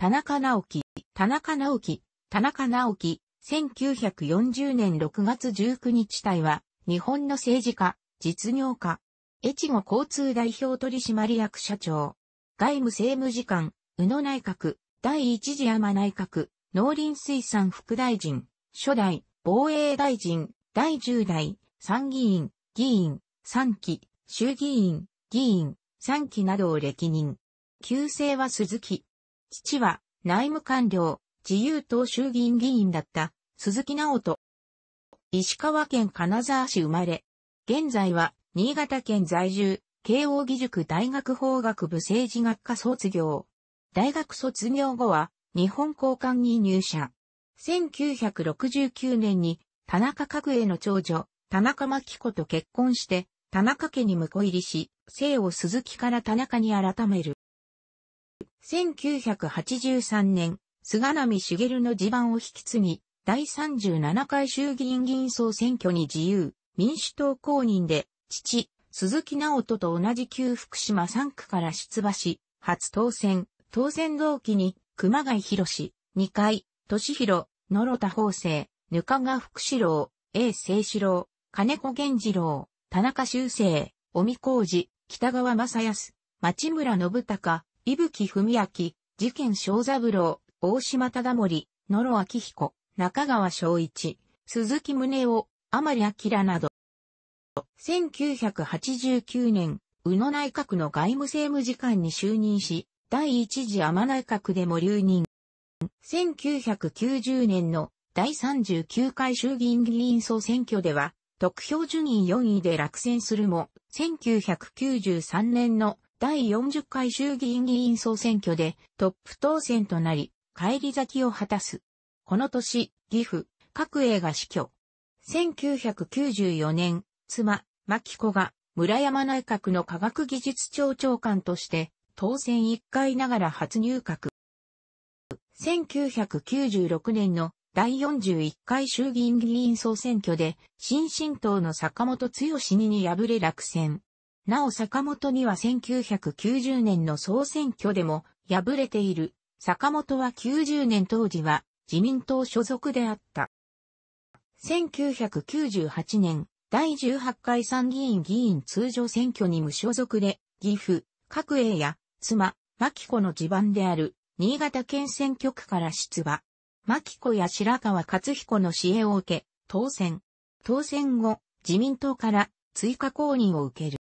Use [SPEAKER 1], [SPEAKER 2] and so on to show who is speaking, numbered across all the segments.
[SPEAKER 1] 田中直樹、田中直樹、田中直樹、1940年6月19日隊は、日本の政治家、実業家、越後交通代表取締役社長、外務政務次官、宇野内閣、第一次山内閣、農林水産副大臣、初代、防衛大臣、第十代、参議院、議員、三期、衆議院、議員、三期などを歴任。旧姓は鈴木、父は内務官僚、自由党衆議院議員だった鈴木直人。石川県金沢市生まれ。現在は新潟県在住、慶応義塾大学法学部政治学科卒業。大学卒業後は日本交換に入社。1969年に田中角栄の長女、田中真子と結婚して、田中家に婿入りし、姓を鈴木から田中に改める。1983年、菅波茂の地盤を引き継ぎ、第37回衆議院議員総選挙に自由、民主党公認で、父、鈴木直人と同じ旧福島3区から出馬し、初当選、当選同期に、熊谷博士、二回、俊弘、野呂田法政、ぬかが福士郎、A 清志郎、金子源次郎、田中修正、尾身浩二、北川正康、町村信孝、伊吹文明、事件小三郎、大島忠盛、野呂明彦、中川昭一、鈴木宗男、甘利明など。1989年、宇野内閣の外務政務次官に就任し、第一次天内閣でも留任。1990年の第39回衆議院議員総選挙では、得票順位4位で落選するも、1993年の第40回衆議院議員総選挙でトップ当選となり、帰り咲きを果たす。この年、岐阜、各栄が死去。1994年、妻、牧子が村山内閣の科学技術庁長官として、当選1回ながら初入閣。1996年の第41回衆議院議員総選挙で、新進党の坂本剛に敗れ落選。なお坂本には1990年の総選挙でも敗れている。坂本は90年当時は自民党所属であった。1998年、第18回参議院議員通常選挙に無所属で、岐阜、各栄や妻、牧子の地盤である新潟県選挙区から出馬。牧子や白川勝彦の支援を受け、当選。当選後、自民党から追加公認を受ける。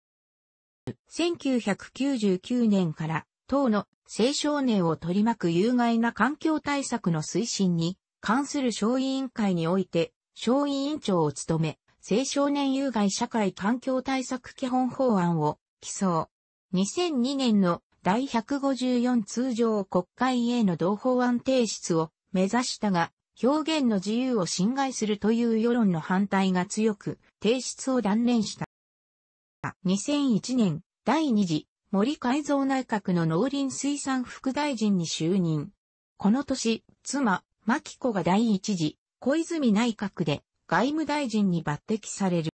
[SPEAKER 1] 1999年から党の青少年を取り巻く有害な環境対策の推進に関する小委員会において小委員長を務め、青少年有害社会環境対策基本法案を起草。2002年の第154通常国会への同法案提出を目指したが、表現の自由を侵害するという世論の反対が強く、提出を断念した。2001年、第2次森改造内閣の農林水産副大臣に就任。この年、妻、牧子が第一次小泉内閣で外務大臣に抜擢される。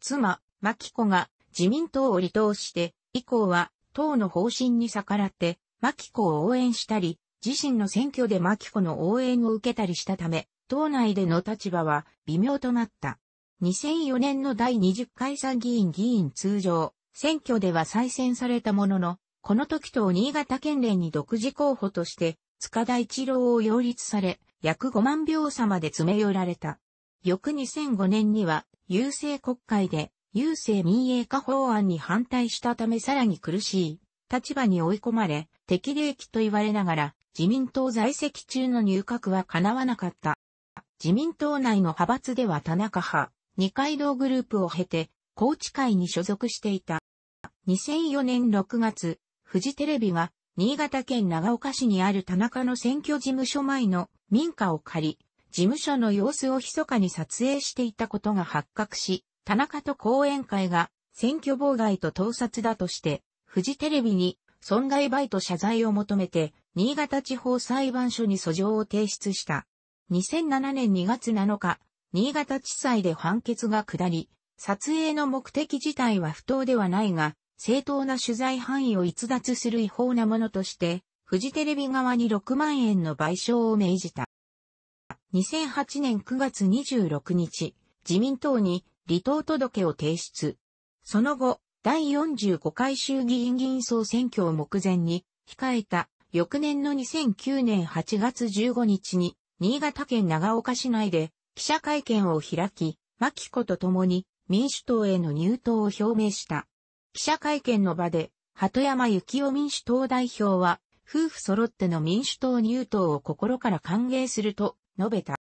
[SPEAKER 1] 妻、牧子が自民党を離党して、以降は党の方針に逆らって、牧子を応援したり、自身の選挙で牧子の応援を受けたりしたため、党内での立場は微妙となった。2004年の第20回参議院議員通常、選挙では再選されたものの、この時と新潟県連に独自候補として、塚田一郎を擁立され、約5万票差まで詰め寄られた。翌2005年には、郵政国会で、郵政民営化法案に反対したためさらに苦しい立場に追い込まれ、適齢期と言われながら、自民党在籍中の入閣は叶わなかった。自民党内の派閥では田中派、二階堂グループを経て、高知会に所属していた。2004年6月、フジテレビが、新潟県長岡市にある田中の選挙事務所前の民家を借り、事務所の様子を密かに撮影していたことが発覚し、田中と講演会が選挙妨害と盗撮だとして、フジテレビに損害賠ト謝罪を求めて、新潟地方裁判所に訴状を提出した。2007年2月7日、新潟地裁で判決が下り、撮影の目的自体は不当ではないが、正当な取材範囲を逸脱する違法なものとして、フジテレビ側に6万円の賠償を命じた。2008年9月26日、自民党に離党届を提出。その後、第45回衆議院議員総選挙を目前に控えた翌年の2009年8月15日に新潟県長岡市内で記者会見を開き、マキコと共に民主党への入党を表明した。記者会見の場で、鳩山幸夫民主党代表は、夫婦揃っての民主党入党を心から歓迎すると述べた。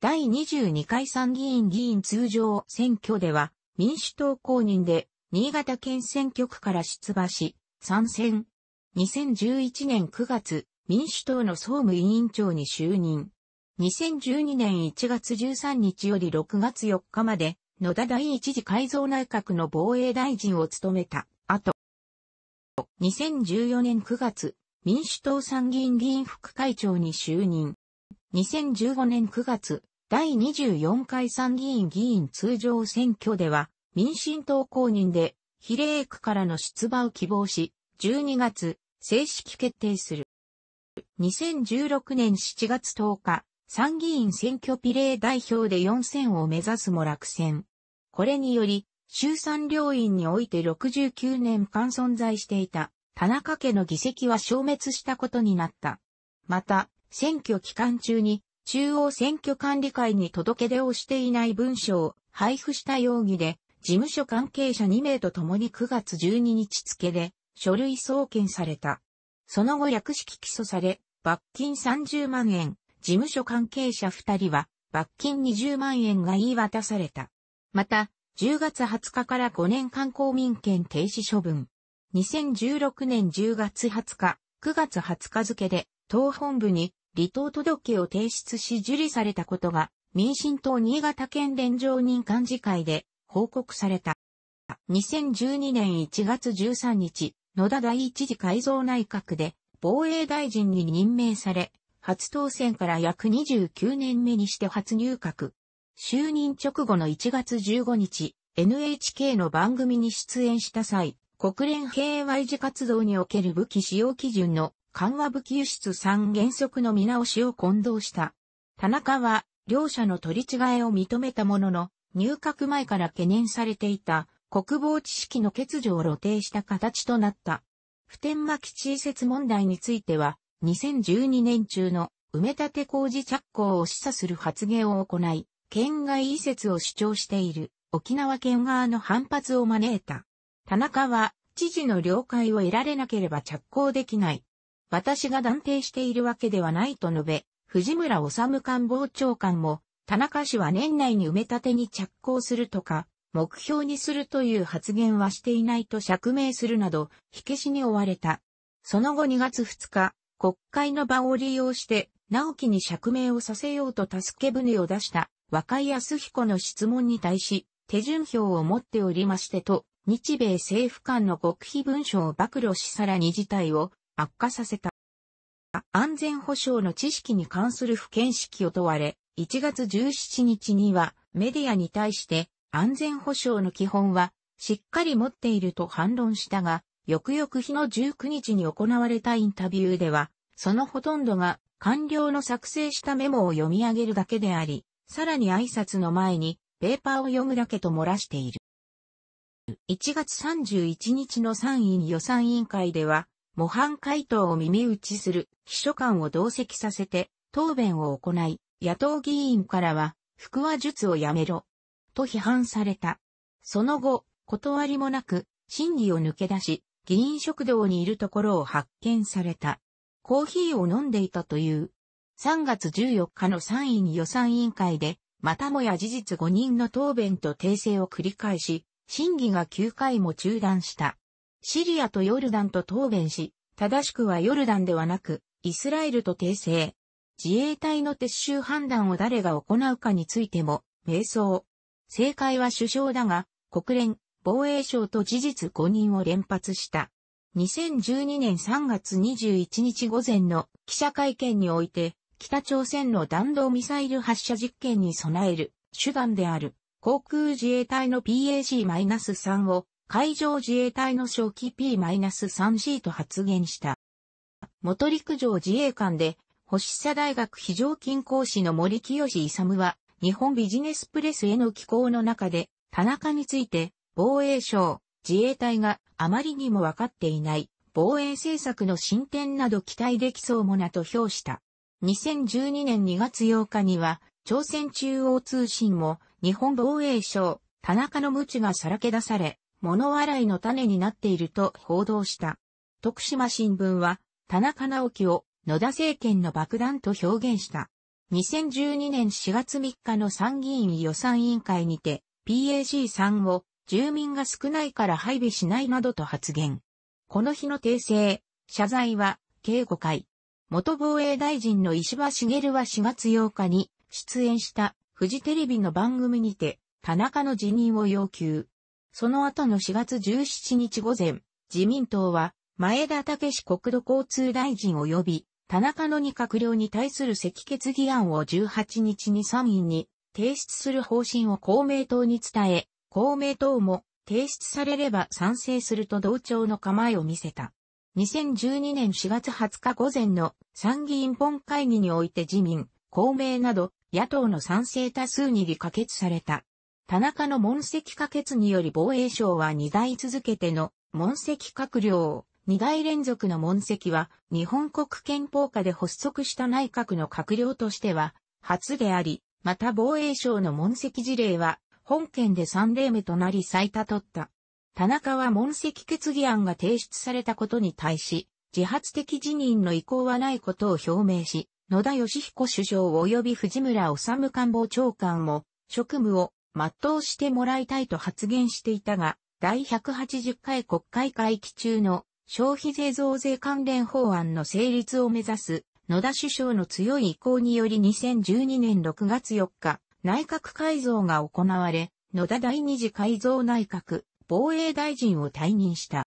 [SPEAKER 1] 第22回参議院議員通常選挙では、民主党公認で、新潟県選挙区から出馬し、参戦。2011年9月、民主党の総務委員長に就任。2012年1月13日より6月4日まで、野田第一次改造内閣の防衛大臣を務めた後、2014年9月、民主党参議院議員副会長に就任。2015年9月、第24回参議院議員通常選挙では、民進党公認で、比例区からの出馬を希望し、12月、正式決定する。2016年7月10日、参議院選挙比例代表で4選を目指すも落選。これにより、衆参両院において69年間存在していた田中家の議席は消滅したことになった。また、選挙期間中に中央選挙管理会に届け出をしていない文書を配布した容疑で、事務所関係者2名と共に9月12日付で書類送検された。その後略式起訴され、罰金30万円、事務所関係者2人は、罰金20万円が言い渡された。また、10月20日から5年間公民権停止処分。2016年10月20日、9月20日付で、党本部に離党届を提出し受理されたことが、民進党新潟県連常任幹事会で報告された。2012年1月13日、野田第一次改造内閣で防衛大臣に任命され、初当選から約29年目にして初入閣。就任直後の1月15日、NHK の番組に出演した際、国連平和維持活動における武器使用基準の緩和武器輸出3原則の見直しを混同した。田中は、両者の取り違えを認めたものの、入閣前から懸念されていた国防知識の欠如を露呈した形となった。普天間基地移設問題については、2012年中の埋め立て工事着工を示唆する発言を行い、県外移設を主張している沖縄県側の反発を招いた。田中は、知事の了解を得られなければ着工できない。私が断定しているわけではないと述べ、藤村治官房長官も、田中氏は年内に埋め立てに着工するとか、目標にするという発言はしていないと釈明するなど、火消しに追われた。その後2月2日、国会の場を利用して、直樹に釈明をさせようと助け舟を出した若井康彦の質問に対し、手順表を持っておりましてと、日米政府間の極秘文書を暴露しさらに事態を悪化させた。安全保障の知識に関する不見識を問われ、1月17日にはメディアに対して安全保障の基本はしっかり持っていると反論したが、翌々日の19日に行われたインタビューでは、そのほとんどが官僚の作成したメモを読み上げるだけであり、さらに挨拶の前にペーパーを読むだけと漏らしている。1月31日の参院予算委員会では、模範回答を耳打ちする秘書官を同席させて答弁を行い、野党議員からは、腹話術をやめろ、と批判された。その後、断りもなく、審議を抜け出し、議員食堂にいるところを発見された。コーヒーを飲んでいたという。3月14日の参院予算委員会で、またもや事実5人の答弁と訂正を繰り返し、審議が9回も中断した。シリアとヨルダンと答弁し、正しくはヨルダンではなく、イスラエルと訂正。自衛隊の撤収判断を誰が行うかについても、迷走。正解は首相だが、国連、防衛省と事実5人を連発した。2012年3月21日午前の記者会見において、北朝鮮の弾道ミサイル発射実験に備える手段である航空自衛隊の PAC-3 を海上自衛隊の初期 P-3C と発言した。元陸上自衛官で星社大学非常勤講師の森清勇は日本ビジネスプレスへの寄稿の中で田中について防衛省自衛隊があまりにも分かっていない防衛政策の進展など期待できそうもなと評した。2012年2月8日には、朝鮮中央通信も日本防衛省、田中の無知がさらけ出され、物笑いの種になっていると報道した。徳島新聞は、田中直樹を野田政権の爆弾と表現した。2012年4月3日の参議院予算委員会にて、PAC3 を住民が少ないから配備しないなどと発言。この日の訂正、謝罪は、計5回。元防衛大臣の石破茂は4月8日に出演したフジテレビの番組にて田中の辞任を要求。その後の4月17日午前、自民党は前田武史国土交通大臣及び田中の2閣僚に対する積決議案を18日に参院に提出する方針を公明党に伝え、公明党も提出されれば賛成すると同調の構えを見せた。2012年4月20日午前の参議院本会議において自民、公明など野党の賛成多数に議可決された。田中の問責可決により防衛省は2代続けての問責閣僚、を2代連続の問責は日本国憲法下で発足した内閣の閣僚としては初であり、また防衛省の問責事例は本件で3例目となり最多取った。田中は問責決議案が提出されたことに対し、自発的辞任の意向はないことを表明し、野田義彦首相及び藤村治官房長官も職務を全うしてもらいたいと発言していたが、第180回国会会期中の消費税増税関連法案の成立を目指す野田首相の強い意向により2012年6月4日、内閣改造が行われ、野田第二次改造内閣、防衛大臣を退任した。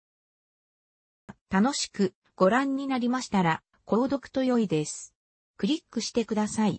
[SPEAKER 1] 楽しくご覧になりましたら、購読と良いです。クリックしてください。